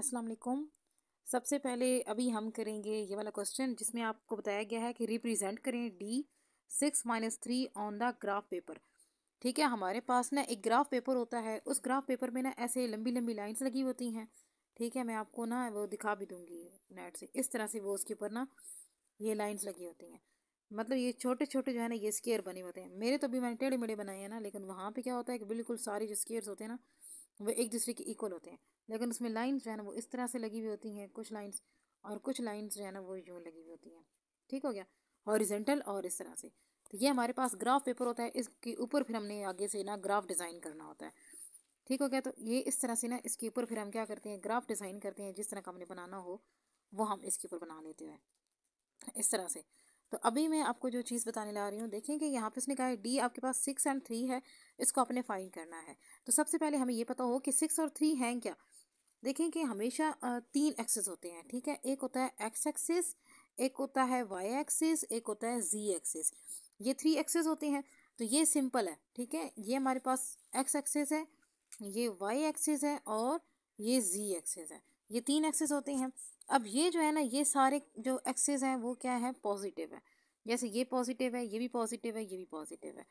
अस्सलाम वालेकुम सबसे पहले अभी हम करेंगे ये वाला क्वेश्चन जिसमें आपको बताया गया है कि रिप्रेजेंट करें D six minus three on the graph paper ठीक है हमारे पास ना एक ग्राफ पेपर होता है उस ग्राफ पेपर में ना ऐसे लंबी लंबी लाइंस लगी होती हैं ठीक है मैं आपको ना वो दिखा भी दूंगी नेट से इस तरह से वो उसके ऊपर ना ये लाइन्स लगी होती हैं मतलब ये छोटे छोटे जो है ना ये स्केयर बने होते हैं मेरे तो भी मैंने टेढ़े मेढ़े बनाए हैं ना लेकिन वहाँ पर क्या होता है कि बिल्कुल सारे जो स्केयर्स होते हैं ना वो एक दूसरे के इक्वल होते हैं लेकिन उसमें लाइन्स जो है ना वो इस तरह से लगी हुई होती हैं कुछ लाइन्स और कुछ लाइन्स जो है ना वो यूँ लगी हुई होती हैं ठीक हो गया हॉरिजेंटल और इस तरह से तो ये हमारे पास ग्राफ पेपर होता है इसके ऊपर फिर हमने आगे से ना ग्राफ डिज़ाइन करना होता है ठीक हो गया तो ये इस तरह से ना इसके ऊपर फिर हम क्या करते हैं ग्राफ डिज़ाइन करते हैं जिस तरह का हमने बनाना हो वो हम इसके ऊपर बना लेते हैं इस तरह से तो अभी मैं आपको जो चीज़ बताने ला रही हूँ देखें कि यहाँ पे उसने कहा है डी आपके पास सिक्स एंड थ्री है इसको आपने फाइंड करना है तो सबसे पहले हमें ये पता हो कि सिक्स और थ्री हैं क्या देखें कि हमेशा तीन एक्सेस होते हैं ठीक है एक होता है एक्स एक्सेस एक होता है वाई एक्सेस एक होता है जी एक्सेस ये थ्री एक्सेस होते हैं तो ये सिंपल है ठीक है ये हमारे पास एक्स एक्सेस है ये वाई एक्सेस है और ये जी एक्सेस है ये तीन एक्सेस होते हैं अब ये जो है ना ये सारे जो एक्सेस हैं वो क्या है पॉजिटिव है जैसे ये पॉजिटिव है ये भी पॉजिटिव है ये भी पॉजिटिव है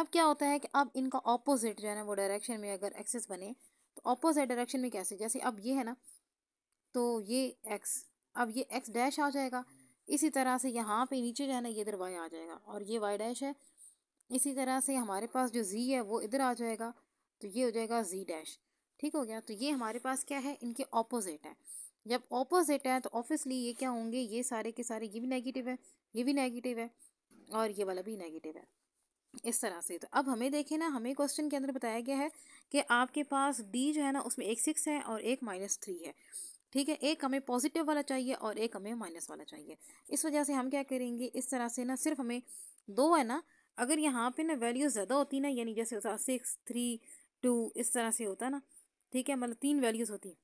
अब क्या होता है कि अब इनका ऑपोजिट जो है ना वो डायरेक्शन में अगर एक्सेस बने तो ऑपोजिट डायरेक्शन में कैसे जैसे अब ये है ना तो ये एक्स अब ये एक्स डैश आ जाएगा इसी तरह से यहाँ पे नीचे जो है ना ये इधर वाई आ जाएगा और ये वाई डैश है इसी तरह से हमारे पास जो जी है वो इधर आ जाएगा तो ये हो जाएगा जी डैश ठीक हो गया तो ये हमारे पास क्या है इनके ऑपोजिट है जब ऑपोजिट है तो ऑब्वियसली ये क्या होंगे ये सारे के सारे ये भी नेगेटिव है ये भी नेगेटिव है और ये वाला भी नेगेटिव है इस तरह से तो अब हमें देखें ना हमें क्वेश्चन के अंदर बताया गया है कि आपके पास डी जो है ना उसमें एक सिक्स है और एक माइनस थ्री है ठीक है एक हमें पॉजिटिव वाला चाहिए और एक हमें माइनस वाला चाहिए इस वजह से हम क्या करेंगे इस तरह से ना सिर्फ हमें दो है ना अगर यहाँ पे ना वैल्यू ज़्यादा होती ना यानी जैसे होता सिक्स थ्री टू इस तरह से होता ना ठीक है मतलब तीन वैल्यूज़ होती हैं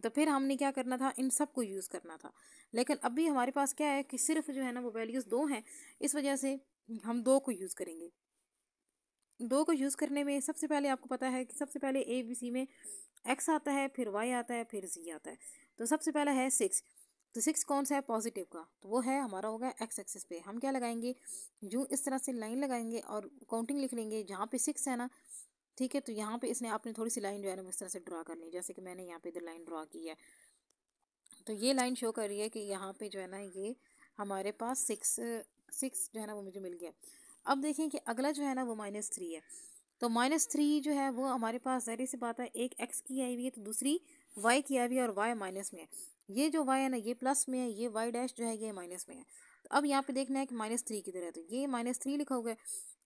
तो फिर हमने क्या करना था इन सब को यूज़ करना था लेकिन अभी हमारे पास क्या है कि सिर्फ जो है ना वो वैल्यूज़ दो हैं इस वजह से हम दो को यूज़ करेंगे दो को यूज़ करने में सबसे पहले आपको पता है कि सबसे पहले ए बी सी में एक्स आता है फिर वाई आता है फिर जी आता है तो सबसे पहला है सिक्स तो सिक्स कौन सा है पॉजिटिव का तो वो है हमारा होगा एक्स एक्सिस पे हम क्या लगाएंगे यूँ इस तरह से लाइन लगाएंगे और काउंटिंग लिख लेंगे जहाँ पे सिक्स है ना ठीक है तो यहाँ पे इसने आपने थोड़ी सी लाइन जो है ना इस तरह से ड्रा करनी है जैसे कि मैंने यहाँ पे इधर लाइन ड्रा की है तो ये लाइन शो कर रही है कि यहाँ पे जो है ना ये हमारे पास सिक्स सिक्स जो है ना वो मुझे मिल गया अब देखें कि अगला जो है ना वो माइनस थ्री है तो माइनस थ्री जो है वो हमारे पास जहरी सी बात है एक एक्स की आई हुई है तो दूसरी वाई की आई हुई है और वाई माइनस में है ये जो वाई है ना ये प्लस में है ये वाई डैश जो है ये माइनस में है तो अब यहाँ पे देखना है कि माइनस थ्री किधर है तो ये माइनस थ्री लिखा हुआ है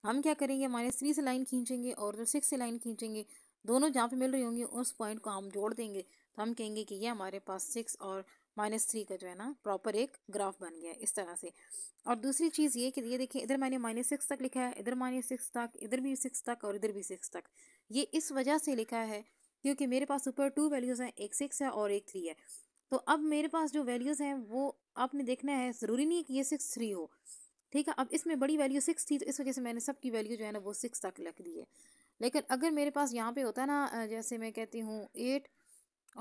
हम क्या करेंगे माइनस थ्री से लाइन खींचेंगे और उधर सिक्स से लाइन खींचेंगे दोनों जहाँ पे मिल रही होंगी उस पॉइंट को हम जोड़ देंगे तो हम कहेंगे कि ये हमारे पास सिक्स और माइनस थ्री का जो है ना प्रॉपर एक ग्राफ बन गया है इस तरह से और दूसरी चीज़ ये कि ये देखिए इधर मैंने माइनस सिक्स तक लिखा है इधर माइनस सिक्स तक इधर भी सिक्स तक और इधर भी सिक्स तक ये इस वजह से लिखा है क्योंकि मेरे पास ऊपर टू वैल्यूज़ हैं एक सिक्स है और एक थ्री है तो अब मेरे पास जो वैल्यूज़ हैं वो आपने देखना है ज़रूरी नहीं है कि ये सिक्स थ्री हो ठीक है अब इसमें बड़ी वैल्यू सिक्स थी तो इस वजह से मैंने सबकी वैल्यू जो है ना वो सिक्स तक रख दी है लेकिन अगर मेरे पास यहाँ पे होता ना जैसे मैं कहती हूँ एट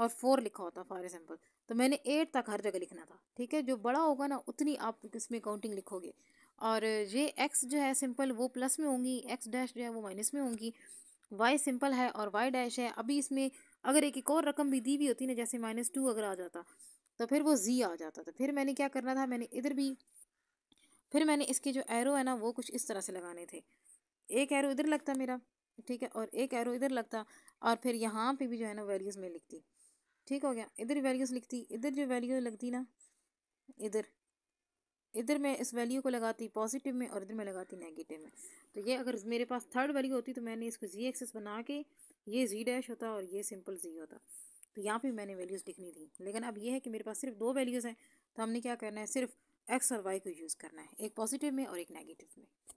और फोर लिखा होता फॉर एग्जाम्पल तो मैंने एट तक हर जगह लिखना था ठीक है जो बड़ा होगा ना उतनी आप इसमें काउंटिंग लिखोगे और ये एक्स जो है सिंपल वो प्लस में होंगी एक्स डैश जो है वो माइनस में होंगी वाई सिंपल है और वाई डैश है अभी इसमें अगर एक एक और रकम भी दी हुई होती ना जैसे माइनस टू अगर आ जाता तो फिर वो जी आ जाता तो फिर मैंने क्या करना था मैंने इधर भी फिर मैंने इसके जो एरो है ना वो कुछ इस तरह से लगाने थे एक एरो इधर लगता मेरा ठीक है और एक एरो इधर लगता और फिर यहाँ पे भी जो है ना वैल्यूज़ में लिखती ठीक हो गया इधर वैल्यूज़ लिखती इधर जो वैल्यू लगती ना इधर इधर मैं इस वैल्यू को लगाती पॉजिटिव में और इधर मैं लगाती नेगेटिव में तो ये अगर मेरे पास थर्ड वैल्यू होती तो मैंने इसको जी एक्सेस बना के ये जी डैश होता और ये सिंपल जी होता तो यहाँ पे मैंने वैल्यूज़ लिखनी थी लेकिन अब ये है कि मेरे पास सिर्फ दो वैल्यूज़ हैं तो हमने क्या करना है सिर्फ एक्स और वाई को यूज़ करना है एक पॉजिटिव में और एक नेगेटिव में